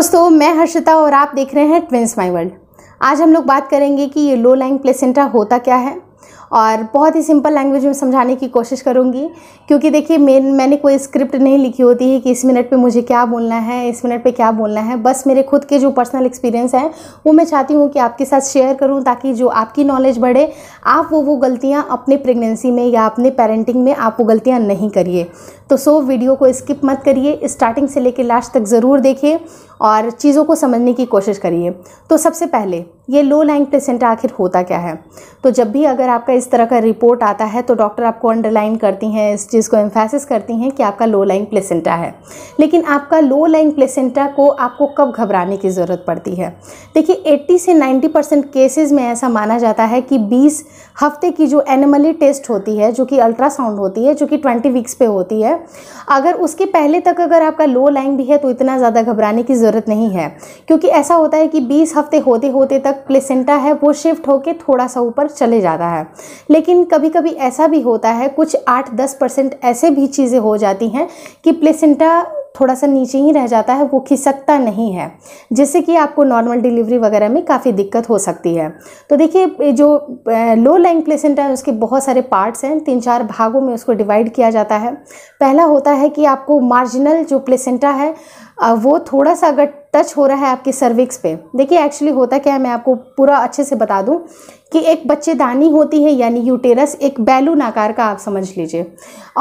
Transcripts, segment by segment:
दोस्तों मैं हर्षिता और आप देख रहे हैं ट्विंस माई वर्ल्ड आज हम लोग बात करेंगे कि ये लो लाइंग प्लेसेंटा होता क्या है और बहुत ही सिंपल लैंग्वेज में समझाने की कोशिश करूंगी क्योंकि देखिए मैं मैंने कोई स्क्रिप्ट नहीं लिखी होती है कि इस मिनट पे मुझे क्या बोलना है इस मिनट पे क्या बोलना है बस मेरे खुद के जो पर्सनल एक्सपीरियंस हैं वो मैं चाहती हूँ कि आपके साथ शेयर करूँ ताकि जो आपकी नॉलेज बढ़े आप वो वो गलतियाँ अपने प्रेगनेंसी में या अपने पेरेंटिंग में आप वो गलतियाँ नहीं करिए तो सो वीडियो को स्किप मत करिए स्टार्टिंग से लेकर लास्ट तक ज़रूर देखिए और चीज़ों को समझने की कोशिश करिए तो सबसे पहले ये लो लाइंग प्लेसेंटा आखिर होता क्या है तो जब भी अगर आपका इस तरह का रिपोर्ट आता है तो डॉक्टर आपको अंडरलाइन करती हैं इस चीज़ को एम्फेसिस करती हैं कि आपका लो लाइंग प्लेसेंटा है लेकिन आपका लो लाइंग प्लेसेंटा को आपको कब घबराने की ज़रूरत पड़ती है देखिए 80 से 90 परसेंट केसेज में ऐसा माना जाता है कि 20 हफ्ते की जो एनिमली टेस्ट होती है जो कि अल्ट्रासाउंड होती है जो कि 20 वीक्स पे होती है अगर उसके पहले तक अगर आपका लो लाइंग भी है तो इतना ज़्यादा घबराने की ज़रूरत नहीं है क्योंकि ऐसा होता है कि बीस हफ्ते होते होते तक प्लेसेंटा है वो शिफ्ट होकर थोड़ा सा ऊपर चले जाता है लेकिन कभी कभी ऐसा भी होता है कुछ आठ दस परसेंट ऐसे भी चीज़ें हो जाती हैं कि प्लेसेंटा थोड़ा सा नीचे ही रह जाता है वो खिसकता नहीं है जिससे कि आपको नॉर्मल डिलीवरी वगैरह में काफ़ी दिक्कत हो सकती है तो देखिए जो लो लाइंग प्लेसेंटा है उसके बहुत सारे पार्ट्स हैं तीन चार भागों में उसको डिवाइड किया जाता है पहला होता है कि आपको मार्जिनल जो प्लेसेंटा है वो थोड़ा सा अगर टच हो रहा है आपके सर्विक्स पे देखिए एक्चुअली होता क्या है मैं आपको पूरा अच्छे से बता दूं कि एक बच्चेदानी होती है यानी यूटेरस एक बैलून आकार का आप समझ लीजिए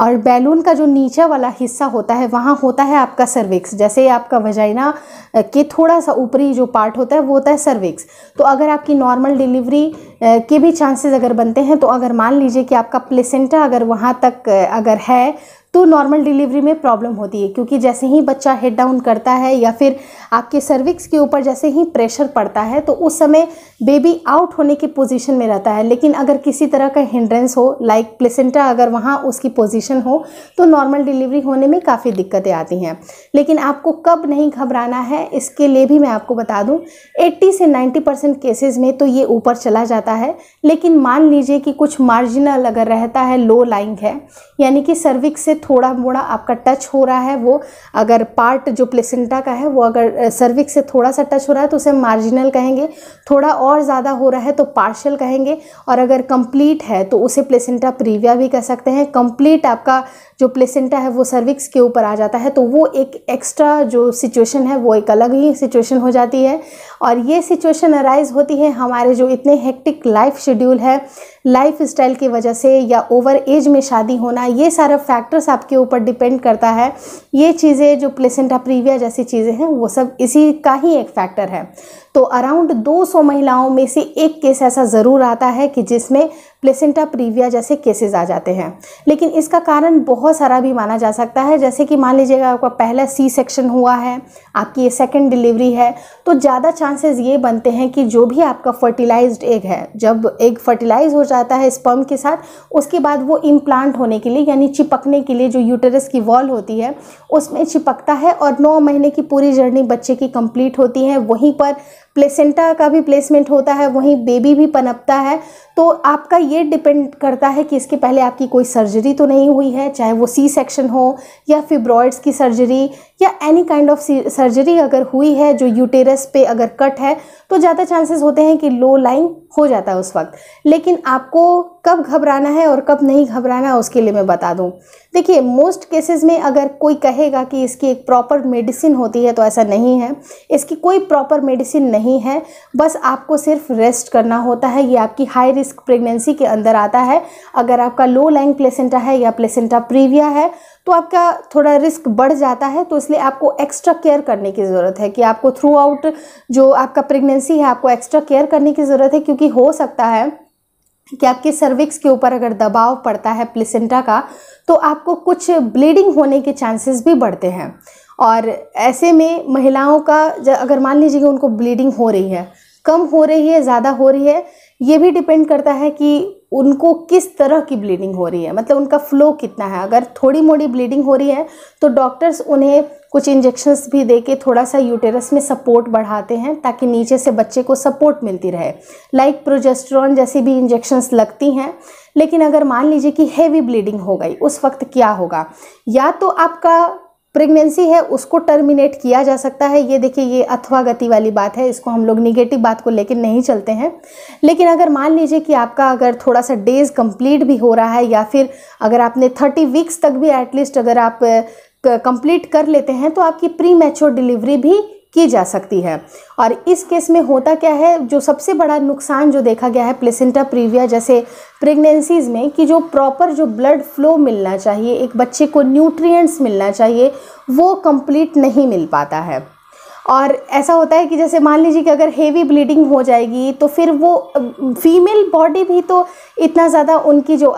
और बैलून का जो नीचा वाला हिस्सा होता है वहाँ होता है आपका सर्विक्स जैसे आपका वजाइना के थोड़ा सा ऊपरी जो पार्ट होता है वो होता है सर्विक्स तो अगर आपकी नॉर्मल डिलीवरी के भी चांसेस अगर बनते हैं तो अगर मान लीजिए कि आपका प्लेसेंटा अगर वहाँ तक अगर है तो नॉर्मल डिलीवरी में प्रॉब्लम होती है क्योंकि जैसे ही बच्चा हेड डाउन करता है या फिर आपके सर्विक्स के ऊपर जैसे ही प्रेशर पड़ता है तो उस समय बेबी आउट होने की पोजीशन में रहता है लेकिन अगर किसी तरह का हिंड्रेंस हो लाइक प्लेसेंटा अगर वहाँ उसकी पोजीशन हो तो नॉर्मल डिलीवरी होने में काफ़ी दिक्कतें आती हैं लेकिन आपको कब नहीं घबराना है इसके लिए भी मैं आपको बता दूँ एट्टी से नाइन्टी परसेंट केसेज में तो ये ऊपर चला जाता है लेकिन मान लीजिए कि कुछ मार्जिनल अगर रहता है लो लाइंग है यानी कि सर्विक्स से थोड़ा मोड़ा आपका टच हो रहा है वो अगर पार्ट जो प्लेसेंटा का है वो अगर सर्विक से थोड़ा सा टच हो रहा है तो उसे मार्जिनल कहेंगे थोड़ा और ज़्यादा हो रहा है तो पार्शल कहेंगे और अगर कंप्लीट है तो उसे प्लेसेंटा प्रीविया भी कह सकते हैं कंप्लीट आपका जो प्लेसेंटा है वो सर्विक्स के ऊपर आ जाता है तो वो एक एक्स्ट्रा जो सिचुएशन है वो एक अलग ही सिचुएशन हो जाती है और ये सिचुएशन अराइज होती है हमारे जो इतने हेक्टिक लाइफ शेड्यूल है लाइफ स्टाइल की वजह से या ओवर एज में शादी होना ये सारा फैक्टर्स आपके ऊपर डिपेंड करता है ये चीज़ें जो प्लेसेंटा प्रीविया जैसी चीज़ें हैं वो सब इसी का ही एक फैक्टर है तो अराउंड 200 महिलाओं में से एक केस ऐसा ज़रूर आता है कि जिसमें प्लेसेंटा प्रीविया जैसे केसेस आ जाते हैं लेकिन इसका कारण बहुत सारा भी माना जा सकता है जैसे कि मान लीजिएगा आपका पहला सी सेक्शन हुआ है आपकी ये सेकेंड डिलीवरी है तो ज़्यादा चांसेस ये बनते हैं कि जो भी आपका फर्टिलाइज एग है जब एग फर्टिलाइज हो जाता है स्पर्म के साथ उसके बाद वो इम्प्लांट होने के लिए यानी चिपकने के लिए जो यूटेरस की वॉल होती है उसमें चिपकता है और नौ महीने की पूरी जर्नी बच्चे की कंप्लीट होती है वहीं पर प्लेसेंटा का भी प्लेसमेंट होता है वहीं बेबी भी पनपता है तो आपका ये डिपेंड करता है कि इसके पहले आपकी कोई सर्जरी तो नहीं हुई है चाहे वो सी सेक्शन हो या फिब्रॉयड्स की सर्जरी या एनी काइंड ऑफ सर्जरी अगर हुई है जो यूटेरस पे अगर कट है तो ज़्यादा चांसेस होते हैं कि लो लाइंग हो जाता है उस वक्त लेकिन आपको कब घबराना है और कब नहीं घबराना है उसके लिए मैं बता दूँ देखिए मोस्ट केसेस में अगर कोई कहेगा कि इसकी एक प्रॉपर मेडिसिन होती है तो ऐसा नहीं है इसकी कोई प्रॉपर मेडिसिन नहीं है बस आपको सिर्फ रेस्ट करना होता है ये आपकी हाई रिस्क रिस्क प्रेगनेंसी के अंदर आता है अगर आपका लो लाइंग प्लेसेंटा है या प्लेसेंटा प्रीविया है तो आपका थोड़ा रिस्क बढ़ जाता है तो इसलिए आपको एक्स्ट्रा केयर करने की ज़रूरत है कि आपको थ्रू आउट जो आपका प्रेगनेंसी है आपको एक्स्ट्रा केयर करने की ज़रूरत है क्योंकि हो सकता है कि आपके सर्विक्स के ऊपर अगर दबाव पड़ता है प्लेसेंटा का तो आपको कुछ ब्लीडिंग होने के चांसेस भी बढ़ते हैं और ऐसे में महिलाओं का अगर मान लीजिए कि उनको ब्लीडिंग हो रही है कम हो रही है ज़्यादा हो रही है ये भी डिपेंड करता है कि उनको किस तरह की ब्लीडिंग हो रही है मतलब उनका फ्लो कितना है अगर थोड़ी मोड़ी ब्लीडिंग हो रही है तो डॉक्टर्स उन्हें कुछ इंजेक्शन्स भी दे के थोड़ा सा यूटेरस में सपोर्ट बढ़ाते हैं ताकि नीचे से बच्चे को सपोर्ट मिलती रहे लाइक like प्रोजेस्ट्रॉन जैसी भी इंजेक्शन्स लगती हैं लेकिन अगर मान लीजिए कि हेवी ब्लीडिंग हो गई उस वक्त क्या होगा या तो आपका प्रेगनेंसी है उसको टर्मिनेट किया जा सकता है ये देखिए ये अथवा गति वाली बात है इसको हम लोग निगेटिव बात को लेकर नहीं चलते हैं लेकिन अगर मान लीजिए कि आपका अगर थोड़ा सा डेज कंप्लीट भी हो रहा है या फिर अगर आपने थर्टी वीक्स तक भी एटलीस्ट अगर आप कंप्लीट कर लेते हैं तो आपकी प्री मैच्योर डिलीवरी भी की जा सकती है और इस केस में होता क्या है जो सबसे बड़ा नुकसान जो देखा गया है प्लेसेंटा प्रीविया जैसे प्रेगनेंसीज़ में कि जो प्रॉपर जो ब्लड फ्लो मिलना चाहिए एक बच्चे को न्यूट्रिएंट्स मिलना चाहिए वो कंप्लीट नहीं मिल पाता है और ऐसा होता है कि जैसे मान लीजिए कि अगर हेवी ब्लीडिंग हो जाएगी तो फिर वो फीमेल बॉडी भी तो इतना ज़्यादा उनकी जो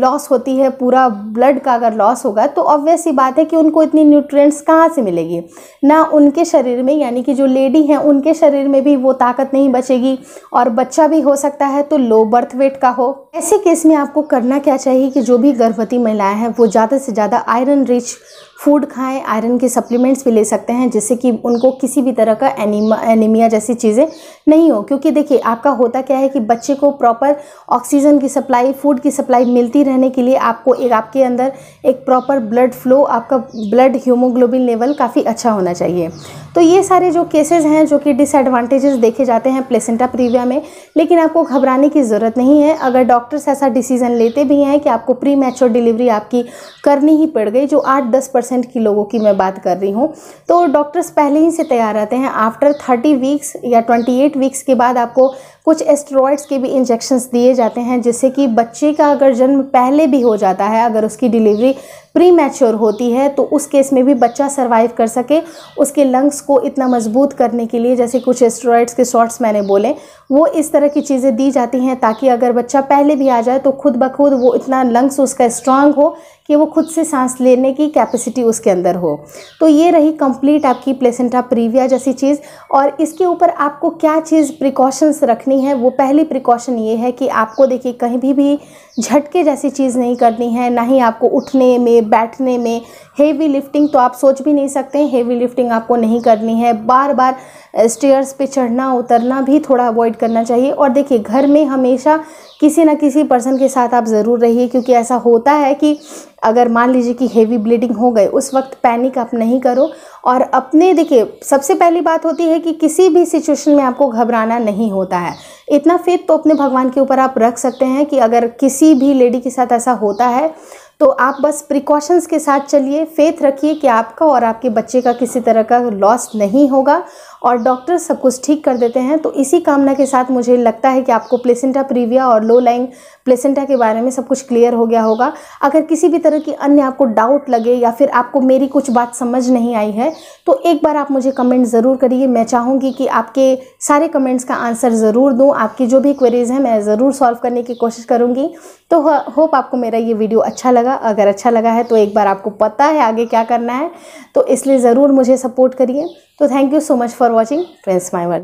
लॉस होती है पूरा ब्लड का अगर लॉस होगा तो ऑब्वियस ही बात है कि उनको इतनी न्यूट्रिएंट्स कहाँ से मिलेगी ना उनके शरीर में यानी कि जो लेडी हैं उनके शरीर में भी वो ताकत नहीं बचेगी और बच्चा भी हो सकता है तो लो बर्थ वेट का हो ऐसे केस में आपको करना क्या चाहिए कि जो भी गर्भवती महिलाएँ हैं वो ज़्यादा से ज़्यादा आयरन रिच फूड खाएं आयरन के सप्लीमेंट्स भी ले सकते हैं जिससे कि उनको किसी भी तरह का एनीमा एनीमिया जैसी चीज़ें नहीं हो क्योंकि देखिए आपका होता क्या है कि बच्चे को प्रॉपर ऑक्सीजन की सप्लाई फूड की सप्लाई मिलती रहने के लिए आपको एक आपके अंदर एक प्रॉपर ब्लड फ्लो आपका ब्लड हीमोग्लोबिन लेवल काफ़ी अच्छा होना चाहिए तो ये सारे जो केसेज हैं जो कि डिसएडवांटेजेस देखे जाते हैं प्लेसेंटा प्रीविया में लेकिन आपको घबराने की ज़रूरत नहीं है अगर डॉक्टर्स ऐसा डिसीज़न लेते भी हैं कि आपको प्री डिलीवरी आपकी करनी ही पड़ गई जो आठ दस परसेंट की लोगों की मैं बात कर रही हूँ तो डॉक्टर्स पहले ही से तैयार रहते हैं आफ्टर थर्टी वीक्स या ट्वेंटी एट वीक्स के बाद आपको कुछ एस्ट्रॉयड्स के भी इंजेक्शन्स दिए जाते हैं जिससे कि बच्चे का अगर जन्म पहले भी हो जाता है अगर उसकी डिलीवरी प्री मैच्योर होती है तो उस केस में भी बच्चा सर्वाइव कर सके उसके लंग्स को इतना मजबूत करने के लिए जैसे कुछ एस्ट्रॉयड्स के शॉर्ट्स मैंने बोले वो इस तरह की चीज़ें दी जाती हैं ताकि अगर बच्चा पहले भी आ जाए तो खुद ब खुद वो इतना लंग्स उसका स्ट्रांग हो कि वो खुद से सांस लेने की कैपेसिटी उसके अंदर हो तो ये रही कंप्लीट आपकी प्लेसेंटा प्रीविया जैसी चीज़ और इसके ऊपर आपको क्या चीज़ प्रिकॉशंस रखने करनी है वो पहली प्रिकॉशन ये है कि आपको देखिए कहीं भी भी झटके जैसी चीज़ नहीं करनी है ना ही आपको उठने में बैठने में हेवी लिफ्टिंग तो आप सोच भी नहीं सकते हेवी लिफ्टिंग आपको नहीं करनी है बार बार स्टेयर्स पे चढ़ना उतरना भी थोड़ा अवॉइड करना चाहिए और देखिए घर में हमेशा किसी ना किसी पर्सन के साथ आप ज़रूर रहिए क्योंकि ऐसा होता है कि अगर मान लीजिए कि हेवी ब्लीडिंग हो गए उस वक्त पैनिक आप नहीं करो और अपने देखिए सबसे पहली बात होती है कि किसी भी सिचुएशन में आपको घबराना नहीं होता है इतना फेथ तो अपने भगवान के ऊपर आप रख सकते हैं कि अगर किसी भी लेडी के साथ ऐसा होता है तो आप बस प्रिकॉशंस के साथ चलिए फेथ रखिए कि आपका और आपके बच्चे का किसी तरह का लॉस नहीं होगा और डॉक्टर सब कुछ ठीक कर देते हैं तो इसी कामना के साथ मुझे लगता है कि आपको प्लेसेंटा प्रीविया और लो लाइंग प्लेसेंटा के बारे में सब कुछ क्लियर हो गया होगा अगर किसी भी तरह की अन्य आपको डाउट लगे या फिर आपको मेरी कुछ बात समझ नहीं आई है तो एक बार आप मुझे कमेंट ज़रूर करिए मैं चाहूँगी कि आपके सारे कमेंट्स का आंसर ज़रूर दूँ आपकी जो भी क्वेरीज़ हैं मैं ज़रूर सॉल्व करने की कोशिश करूँगी तो होप आपको मेरा ये वीडियो अच्छा लगा अगर अच्छा लगा है तो एक बार आपको पता है आगे क्या करना है तो इसलिए ज़रूर मुझे सपोर्ट करिए तो thank you so much for watching trance my work